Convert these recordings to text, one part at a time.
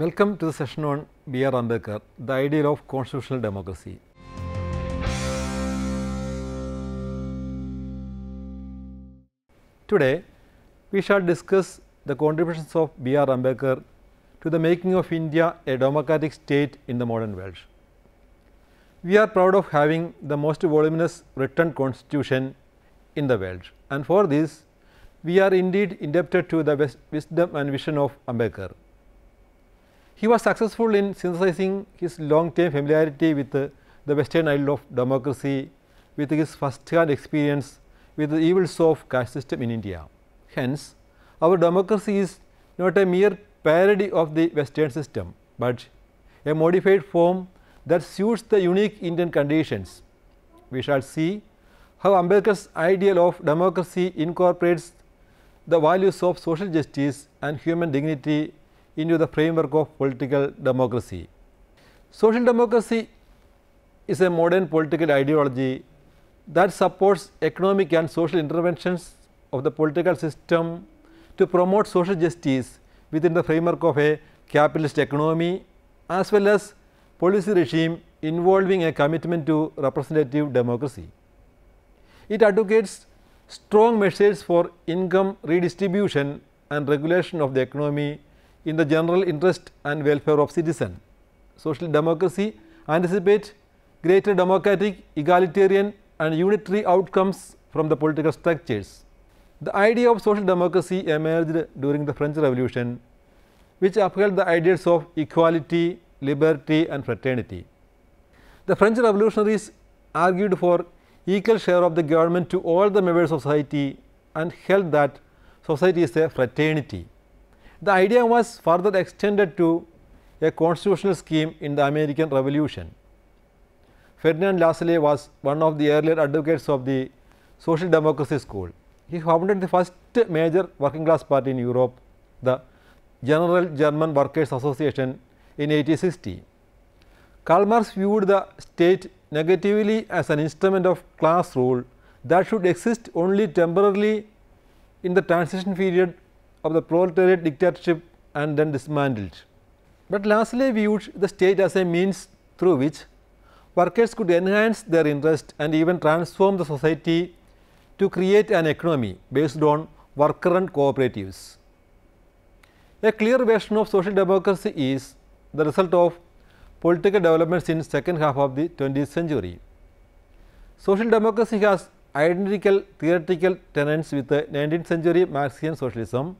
Welcome to the session on B. R. Ambedkar, the ideal of constitutional democracy. Today, we shall discuss the contributions of B. R. Ambedkar to the making of India a democratic state in the modern world. We are proud of having the most voluminous written constitution in the world and for this we are indeed indebted to the wisdom and vision of Ambedkar. He was successful in synthesizing his long term familiarity with the, western ideal of democracy with his first hand experience with the evils of caste system in India. Hence, our democracy is not a mere parody of the western system, but a modified form that suits the unique Indian conditions. We shall see how Ambedkar's ideal of democracy incorporates the values of social justice and human dignity into the framework of political democracy. Social democracy is a modern political ideology that supports economic and social interventions of the political system to promote social justice within the framework of a capitalist economy as well as policy regime involving a commitment to representative democracy. It advocates strong measures for income redistribution and regulation of the economy in the general interest and welfare of citizen. Social democracy anticipate greater democratic, egalitarian and unitary outcomes from the political structures. The idea of social democracy emerged during the French Revolution, which upheld the ideas of equality, liberty and fraternity. The French revolutionaries argued for equal share of the government to all the members of society and held that society is a fraternity. The idea was further extended to a constitutional scheme in the American Revolution. Ferdinand Lasalle was one of the earlier advocates of the social democracy school. He founded the first major working class party in Europe, the General German Workers Association in 1860. Karl Marx viewed the state negatively as an instrument of class rule that should exist only temporarily in the transition period of the proletariat dictatorship and then dismantled. But lastly, we used the state as a means through which workers could enhance their interest and even transform the society to create an economy based on worker-run cooperatives. A clear version of social democracy is the result of political developments in second half of the 20th century. Social democracy has identical theoretical tenets with the 19th century Marxian socialism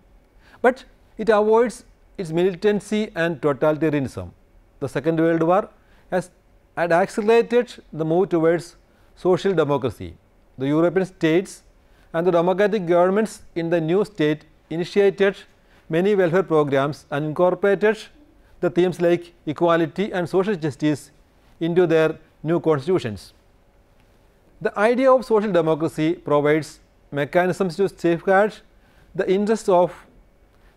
but it avoids its militancy and totalitarianism. The Second World War has had accelerated the move towards social democracy. The European states and the democratic governments in the new state initiated many welfare programs and incorporated the themes like equality and social justice into their new constitutions. The idea of social democracy provides mechanisms to safeguard the interests of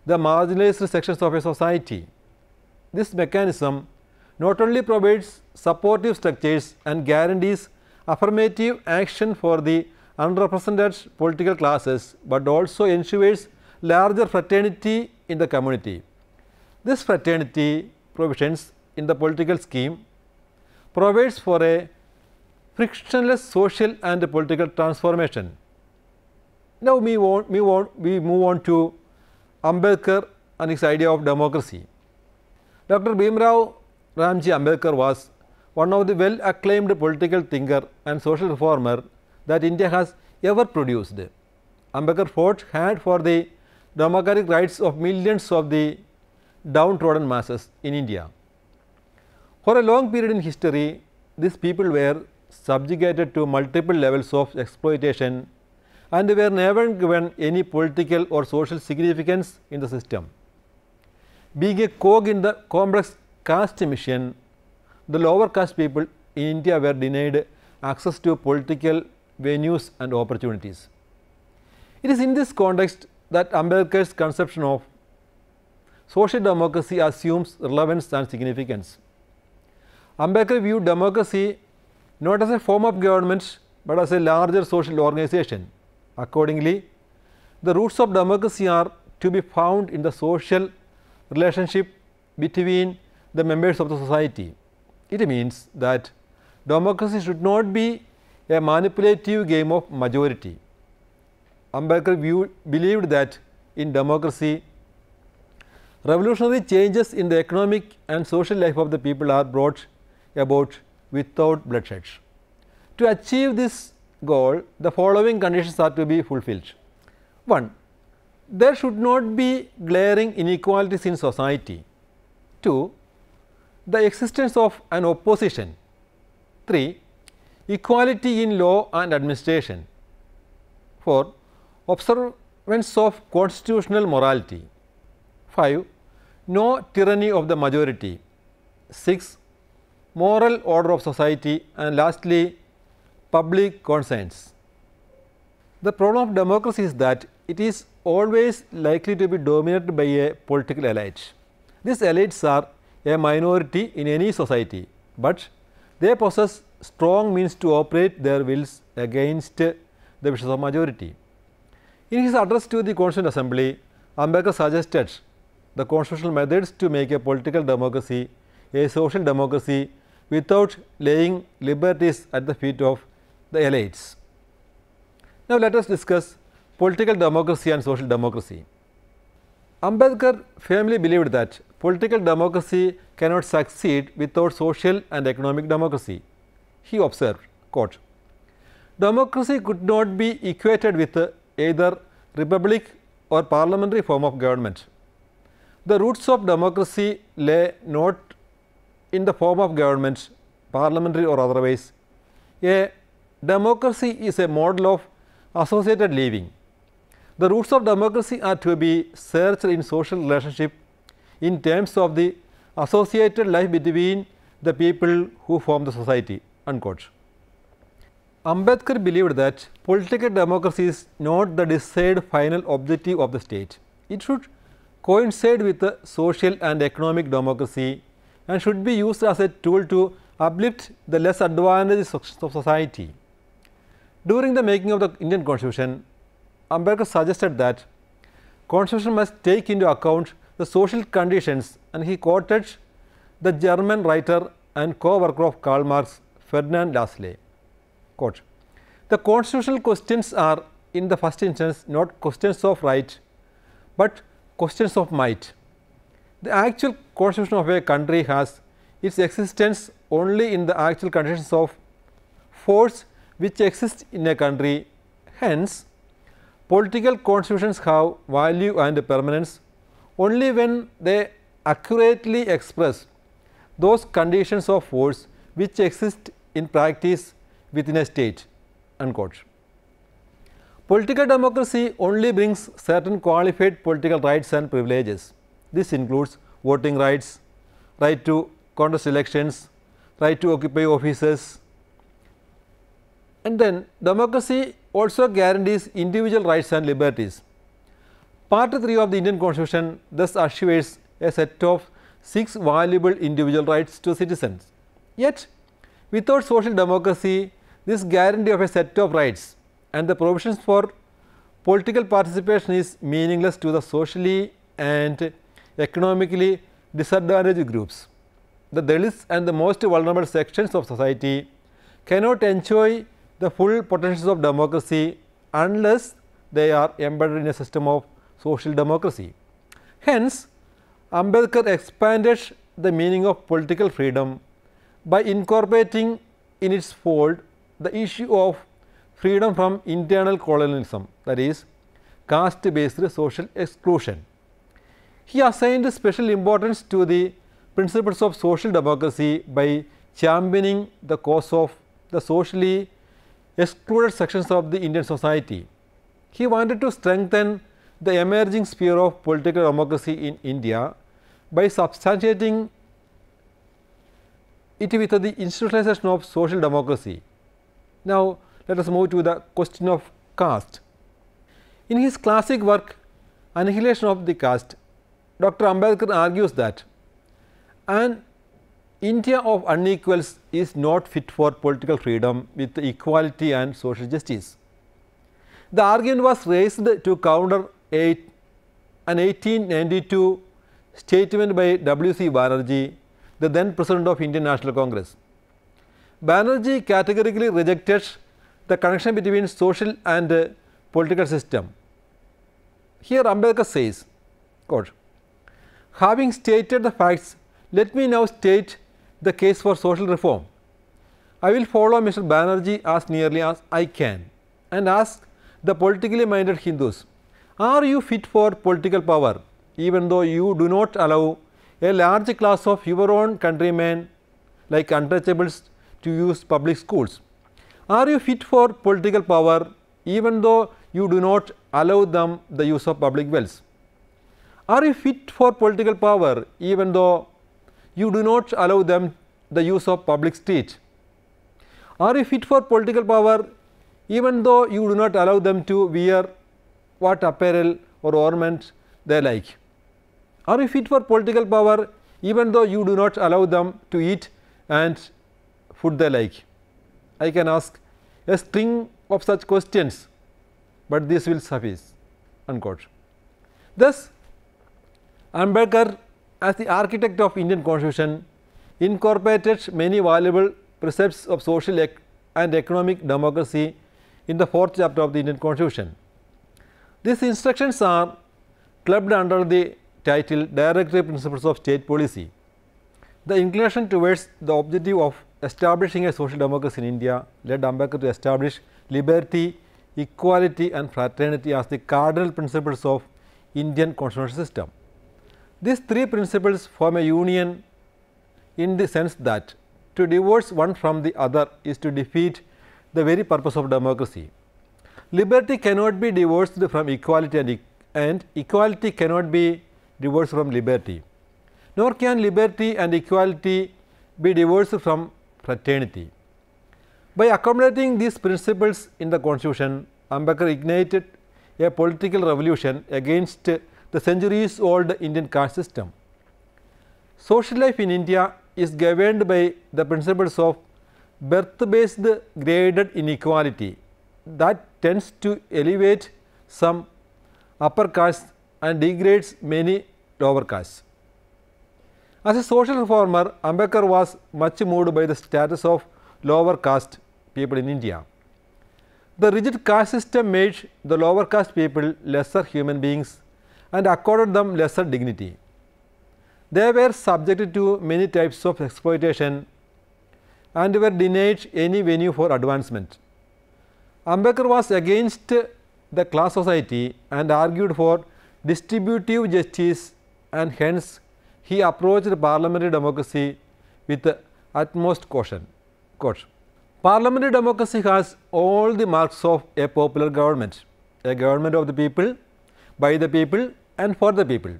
the marginalized sections of a society. This mechanism not only provides supportive structures and guarantees affirmative action for the unrepresented political classes, but also ensures larger fraternity in the community. This fraternity provisions in the political scheme provides for a frictionless social and political transformation. Now, we we move on to Ambedkar and his idea of democracy. Dr. Bhimrao Ramji Ambedkar was one of the well acclaimed political thinker and social reformer that India has ever produced. Ambedkar fought hard for the democratic rights of millions of the downtrodden masses in India. For a long period in history, these people were subjugated to multiple levels of exploitation and they were never given any political or social significance in the system. Being a cog in the complex caste mission, the lower caste people in India were denied access to political venues and opportunities. It is in this context that Ambedkar's conception of social democracy assumes relevance and significance. Ambedkar viewed democracy not as a form of government, but as a larger social organization. Accordingly, the roots of democracy are to be found in the social relationship between the members of the society. It means that democracy should not be a manipulative game of majority. Ambedkar believed that in democracy, revolutionary changes in the economic and social life of the people are brought about without bloodshed. To achieve this goal the following conditions are to be fulfilled. 1. There should not be glaring inequalities in society. 2. The existence of an opposition. 3. Equality in law and administration. 4. Observance of constitutional morality. 5. No tyranny of the majority. 6. Moral order of society and lastly public conscience. The problem of democracy is that it is always likely to be dominated by a political elite. These elites are a minority in any society, but they possess strong means to operate their wills against the wishes of majority. In his address to the Constituent Assembly, Ambedkar suggested the constitutional methods to make a political democracy a social democracy without laying liberties at the feet of the elites. Now, let us discuss political democracy and social democracy. Ambedkar firmly believed that political democracy cannot succeed without social and economic democracy. He observed, quote, democracy could not be equated with either republic or parliamentary form of government. The roots of democracy lay not in the form of government, parliamentary or otherwise, a democracy is a model of associated living. The roots of democracy are to be searched in social relationship in terms of the associated life between the people who form the society." Unquote. Ambedkar believed that political democracy is not the desired final objective of the state. It should coincide with the social and economic democracy and should be used as a tool to uplift the less advantaged of society. During the making of the Indian constitution, Ambedkar suggested that constitution must take into account the social conditions and he quoted the German writer and co-worker of Karl Marx, Ferdinand Lassley. Quote, the constitutional questions are in the first instance not questions of right, but questions of might. The actual constitution of a country has its existence only in the actual conditions of force which exist in a country. Hence, political constitutions have value and permanence only when they accurately express those conditions of force which exist in practice within a state." Unquote. Political democracy only brings certain qualified political rights and privileges. This includes voting rights, right to contest elections, right to occupy offices, and then democracy also guarantees individual rights and liberties. Part 3 of the Indian Constitution thus assures a set of six valuable individual rights to citizens. Yet, without social democracy, this guarantee of a set of rights and the provisions for political participation is meaningless to the socially and economically disadvantaged groups. The Dalits and the most vulnerable sections of society cannot enjoy the full potentials of democracy unless they are embedded in a system of social democracy. Hence, Ambedkar expanded the meaning of political freedom by incorporating in its fold the issue of freedom from internal colonialism that is caste based social exclusion. He assigned special importance to the principles of social democracy by championing the cause of the socially excluded sections of the Indian society. He wanted to strengthen the emerging sphere of political democracy in India by substantiating it with the institutionalization of social democracy. Now, let us move to the question of caste. In his classic work Annihilation of the Caste, Dr. Ambedkar argues that an India of unequals is not fit for political freedom with equality and social justice. The argument was raised to counter eight, an 1892 statement by W. C. Banerjee, the then President of Indian National Congress. Banerjee categorically rejected the connection between social and uh, political system. Here Ambedkar says, quote, having stated the facts, let me now state the case for social reform. I will follow Mr. Banerjee as nearly as I can and ask the politically minded Hindus, are you fit for political power even though you do not allow a large class of your own countrymen like untouchables to use public schools? Are you fit for political power even though you do not allow them the use of public wells? Are you fit for political power even though you do not allow them the use of public speech. Are you fit for political power even though you do not allow them to wear what apparel or ornaments they like? Are you fit for political power even though you do not allow them to eat and food they like? I can ask a string of such questions, but this will suffice unquote. Thus, Ambedkar as the architect of Indian constitution incorporated many valuable precepts of social ec and economic democracy in the fourth chapter of the Indian constitution. These instructions are clubbed under the title directory Principles of State Policy. The inclination towards the objective of establishing a social democracy in India led Ambedkar to establish liberty, equality and fraternity as the cardinal principles of Indian constitutional system. These three principles form a union in the sense that to divorce one from the other is to defeat the very purpose of democracy. Liberty cannot be divorced from equality and, e and equality cannot be divorced from liberty. Nor can liberty and equality be divorced from fraternity. By accommodating these principles in the constitution, Ambedkar ignited a political revolution against the centuries old Indian caste system. Social life in India is governed by the principles of birth based graded inequality that tends to elevate some upper castes and degrades many lower castes. As a social reformer, Ambedkar was much moved by the status of lower caste people in India. The rigid caste system made the lower caste people lesser human beings and accorded them lesser dignity. They were subjected to many types of exploitation and were denied any venue for advancement. Ambedkar was against the class society and argued for distributive justice and hence he approached parliamentary democracy with utmost caution. Quote, Parliamentary democracy has all the marks of a popular government, a government of the people, by the people and for the people.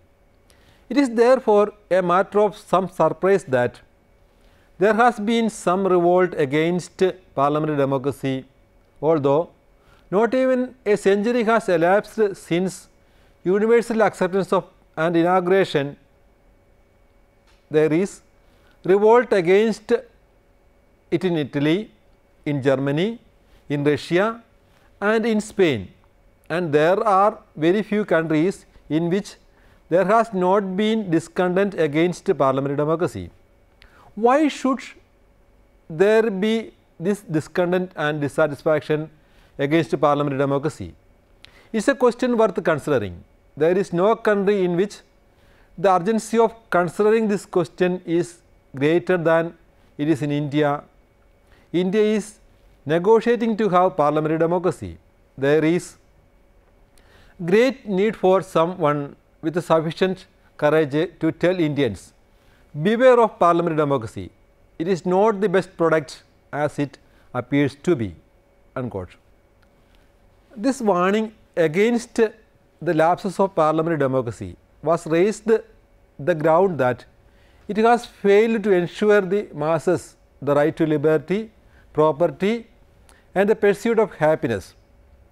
It is therefore a matter of some surprise that there has been some revolt against parliamentary democracy, although not even a century has elapsed since universal acceptance of and inauguration, there is revolt against it in Italy, in Germany, in Russia and in Spain and there are very few countries in which there has not been discontent against parliamentary democracy. Why should there be this discontent and dissatisfaction against parliamentary democracy? It's a question worth considering. There is no country in which the urgency of considering this question is greater than it is in India. India is negotiating to have parliamentary democracy. There is great need for someone with sufficient courage to tell Indians, beware of parliamentary democracy, it is not the best product as it appears to be. Unquote. This warning against the lapses of parliamentary democracy was raised the ground that it has failed to ensure the masses the right to liberty, property and the pursuit of happiness.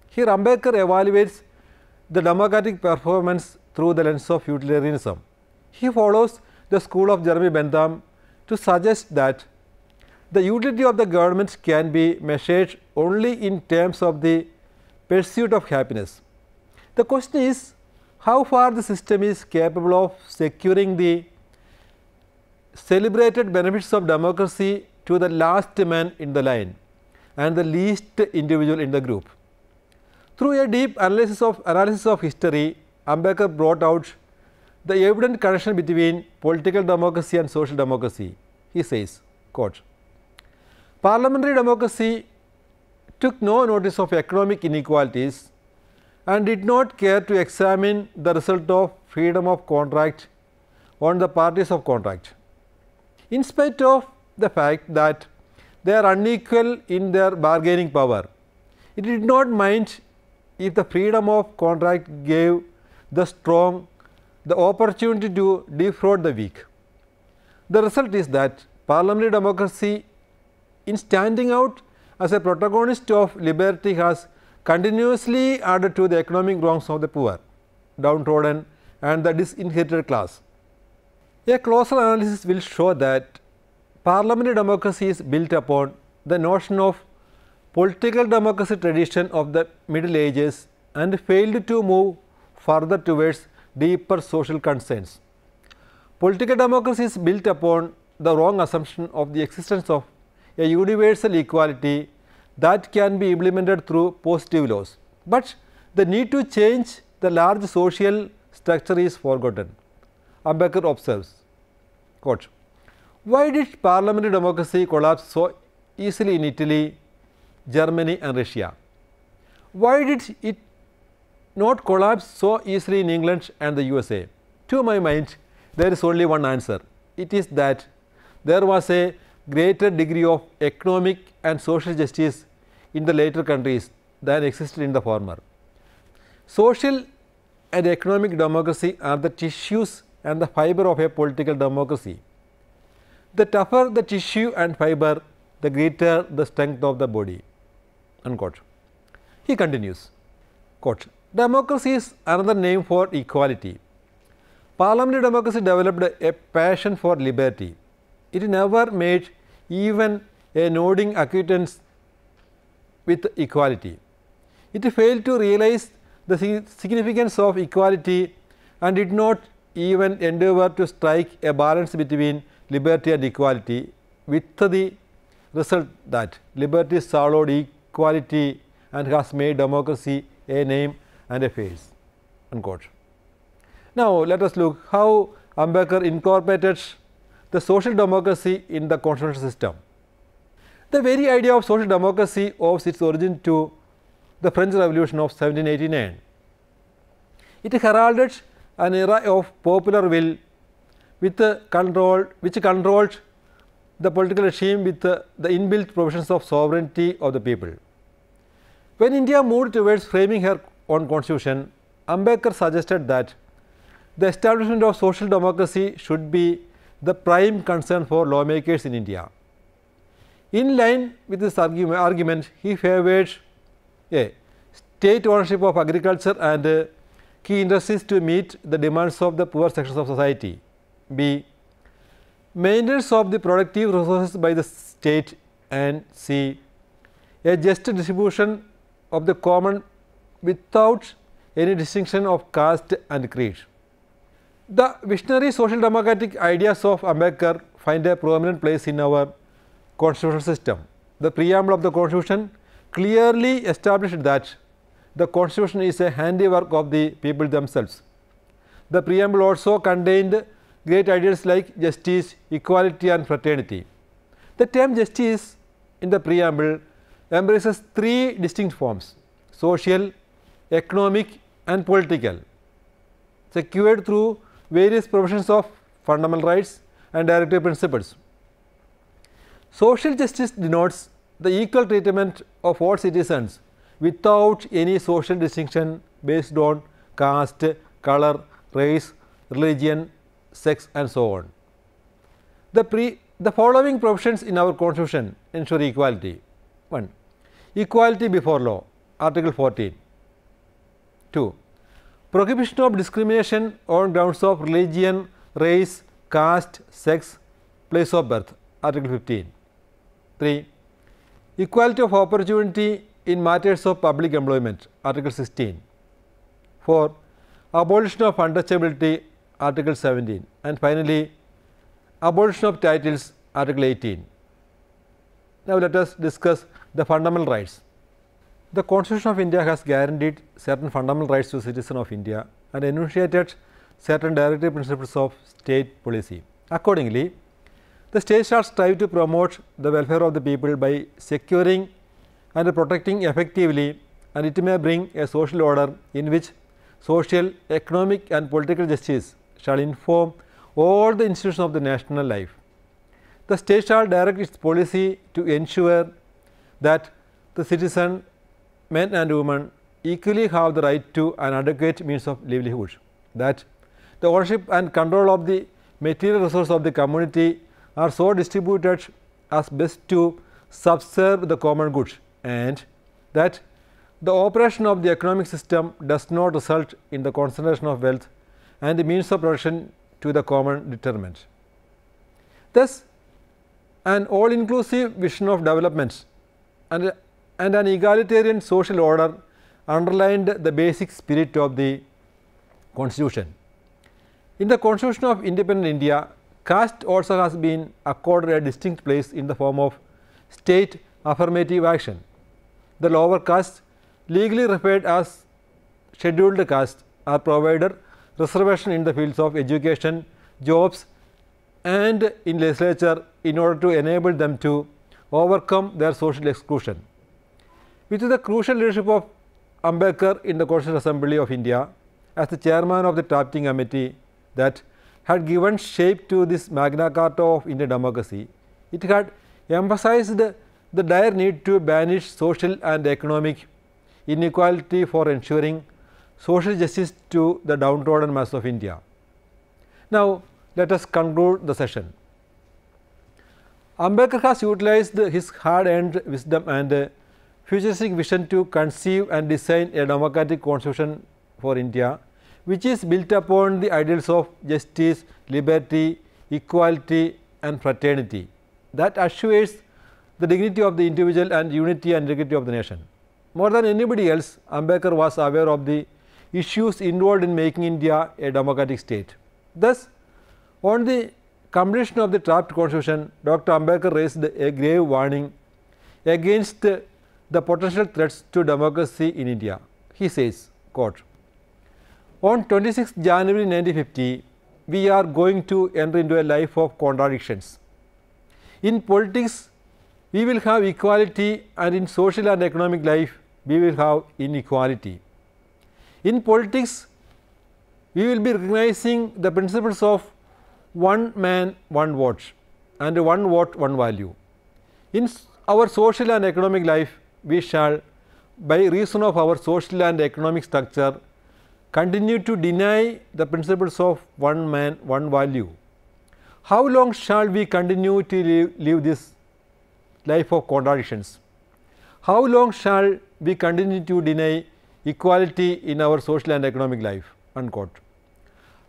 Here Ambedkar evaluates the democratic performance through the lens of utilitarianism. He follows the school of Jeremy Bentham to suggest that the utility of the government can be measured only in terms of the pursuit of happiness. The question is how far the system is capable of securing the celebrated benefits of democracy to the last man in the line and the least individual in the group. Through a deep analysis of, analysis of history, Ambedkar brought out the evident connection between political democracy and social democracy. He says, quote, Parliamentary democracy took no notice of economic inequalities and did not care to examine the result of freedom of contract on the parties of contract. In spite of the fact that they are unequal in their bargaining power, it did not mind if the freedom of contract gave the strong the opportunity to defraud the weak. The result is that parliamentary democracy in standing out as a protagonist of liberty has continuously added to the economic wrongs of the poor, downtrodden and the disinherited class. A closer analysis will show that parliamentary democracy is built upon the notion of political democracy tradition of the Middle Ages and failed to move further towards deeper social concerns. Political democracy is built upon the wrong assumption of the existence of a universal equality that can be implemented through positive laws, but the need to change the large social structure is forgotten. Ambedkar observes, quote, why did parliamentary democracy collapse so easily in Italy Germany and Russia. Why did it not collapse so easily in England and the USA? To my mind, there is only one answer. It is that there was a greater degree of economic and social justice in the later countries than existed in the former. Social and economic democracy are the tissues and the fiber of a political democracy. The tougher the tissue and fiber, the greater the strength of the body unquote. He continues, quote, democracy is another name for equality. Parliamentary democracy developed a passion for liberty. It never made even a nodding acquaintance with equality. It failed to realize the significance of equality and did not even endeavor to strike a balance between liberty and equality with the result that liberty swallowed quality and has made democracy a name and a face unquote. Now, let us look how Ambedkar incorporated the social democracy in the constitutional system. The very idea of social democracy owes its origin to the French Revolution of 1789. It heralded an era of popular will with controlled, which controlled the political regime with the inbuilt provisions of sovereignty of the people. When India moved towards framing her own constitution, Ambedkar suggested that the establishment of social democracy should be the prime concern for lawmakers in India. In line with this argument, he favored a state ownership of agriculture and uh, key industries to meet the demands of the poor sections of society. B. Maintenance of the productive resources by the state and C. A just distribution of the common without any distinction of caste and creed. The visionary social democratic ideas of Ambedkar find a prominent place in our constitutional system. The preamble of the constitution clearly established that the constitution is a handiwork of the people themselves. The preamble also contained great ideas like justice, equality and fraternity. The term justice in the preamble embraces three distinct forms social, economic and political secured through various provisions of fundamental rights and directive principles. Social justice denotes the equal treatment of all citizens without any social distinction based on caste, color, race, religion, sex and so on. The, pre, the following provisions in our constitution ensure equality. 1. Equality before law, Article 14. 2. Prohibition of discrimination on grounds of religion, race, caste, sex, place of birth, Article 15. 3. Equality of opportunity in matters of public employment, Article 16. 4. Abolition of untouchability, Article 17. And finally, abolition of titles, Article 18. Now, let us discuss the fundamental rights. The Constitution of India has guaranteed certain fundamental rights to citizens of India and enunciated certain directive principles of state policy. Accordingly, the state shall strive to promote the welfare of the people by securing and protecting effectively and it may bring a social order in which social, economic and political justice shall inform all the institutions of the national life the state shall direct its policy to ensure that the citizen men and women equally have the right to an adequate means of livelihood, that the ownership and control of the material resource of the community are so distributed as best to subserve the common good and that the operation of the economic system does not result in the concentration of wealth and the means of production to the common determinant. Thus, an all-inclusive vision of development and, and an egalitarian social order underlined the basic spirit of the constitution. In the constitution of independent India, caste also has been accorded a distinct place in the form of state affirmative action. The lower caste legally referred as scheduled caste are provided reservation in the fields of education, jobs, and in legislature in order to enable them to overcome their social exclusion, which is the crucial leadership of Ambedkar in the Constitutional Assembly of India as the chairman of the drafting committee that had given shape to this Magna Carta of Indian democracy. It had emphasized the dire need to banish social and economic inequality for ensuring social justice to the downtrodden mass of India. Now, let us conclude the session. Ambedkar has utilized his hard earned wisdom and uh, futuristic vision to conceive and design a democratic constitution for India, which is built upon the ideals of justice, liberty, equality and fraternity that assures the dignity of the individual and unity and integrity of the nation. More than anybody else, Ambedkar was aware of the issues involved in making India a democratic state. Thus, on the completion of the draft constitution, Dr. Ambedkar raised a grave warning against the potential threats to democracy in India. He says, quote, On 26 January 1950, we are going to enter into a life of contradictions. In politics, we will have equality and in social and economic life, we will have inequality. In politics, we will be recognizing the principles of one man, one watch and one vote, one value. In our social and economic life, we shall by reason of our social and economic structure continue to deny the principles of one man, one value. How long shall we continue to live, live this life of contradictions? How long shall we continue to deny equality in our social and economic life? Unquote.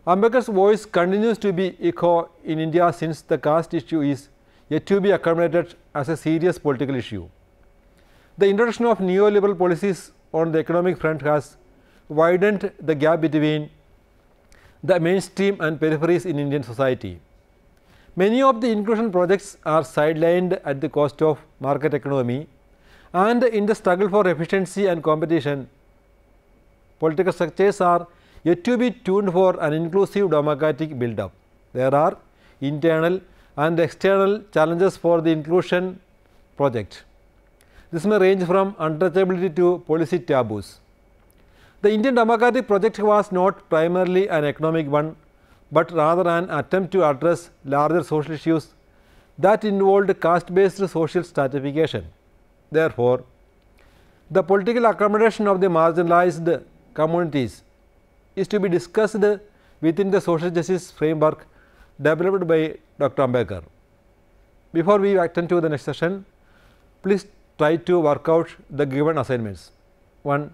Ambedkar's voice continues to be echo in India since the caste issue is yet to be accommodated as a serious political issue. The introduction of neoliberal policies on the economic front has widened the gap between the mainstream and peripheries in Indian society. Many of the inclusion projects are sidelined at the cost of market economy and in the struggle for efficiency and competition, political structures are yet to be tuned for an inclusive democratic build-up. There are internal and external challenges for the inclusion project. This may range from untouchability to policy taboos. The Indian democratic project was not primarily an economic one, but rather an attempt to address larger social issues that involved caste-based social stratification. Therefore, the political accommodation of the marginalized communities is to be discussed within the social justice framework developed by Dr. Ambedkar. Before we attend to the next session, please try to work out the given assignments. 1.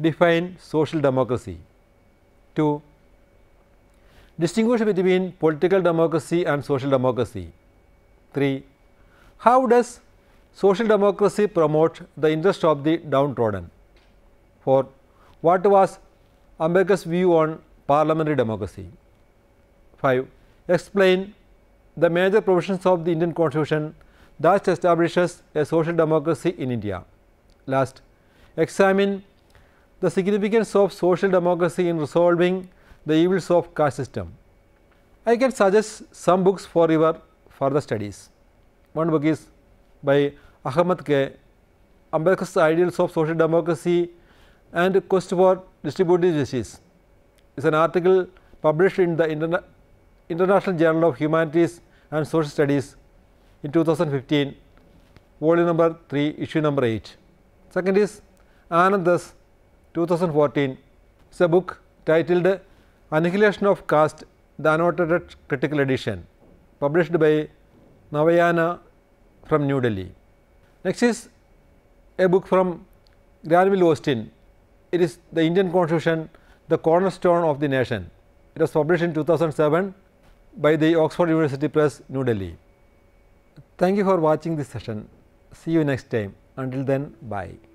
Define social democracy. 2. Distinguish between political democracy and social democracy. 3. How does social democracy promote the interest of the downtrodden? 4. What was Ambedkar's view on parliamentary democracy. 5. Explain the major provisions of the Indian constitution that establishes a social democracy in India. Last, examine the significance of social democracy in resolving the evils of caste system. I can suggest some books for your further studies. One book is by Ahmad K. Ambedkar's Ideals of Social Democracy and cost for distributed justice is an article published in the Interna International Journal of Humanities and Social Studies in 2015, volume number 3, issue number 8. Second is Anandas 2014, it is a book titled Annihilation of Caste, the annotated critical edition, published by Navayana from New Delhi. Next is a book from Granville Austin it is the Indian constitution the cornerstone of the nation. It was published in 2007 by the Oxford University Press, New Delhi. Thank you for watching this session. See you next time. Until then, bye.